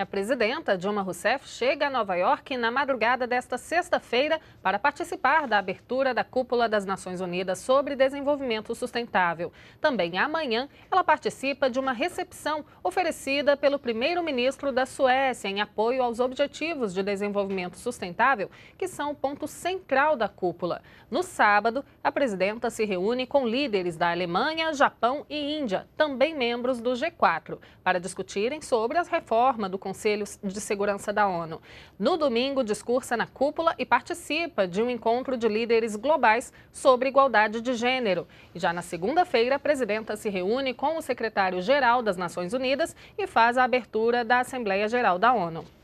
A presidenta Dilma Rousseff chega a Nova York na madrugada desta sexta-feira para participar da abertura da Cúpula das Nações Unidas sobre Desenvolvimento Sustentável. Também amanhã, ela participa de uma recepção oferecida pelo primeiro-ministro da Suécia em apoio aos Objetivos de Desenvolvimento Sustentável, que são o ponto central da cúpula. No sábado, a presidenta se reúne com líderes da Alemanha, Japão e Índia, também membros do G4, para discutirem sobre as reformas do Conselho de Segurança da ONU. No domingo, discursa na cúpula e participa de um encontro de líderes globais sobre igualdade de gênero. E já na segunda-feira, a presidenta se reúne com o secretário-geral das Nações Unidas e faz a abertura da Assembleia Geral da ONU.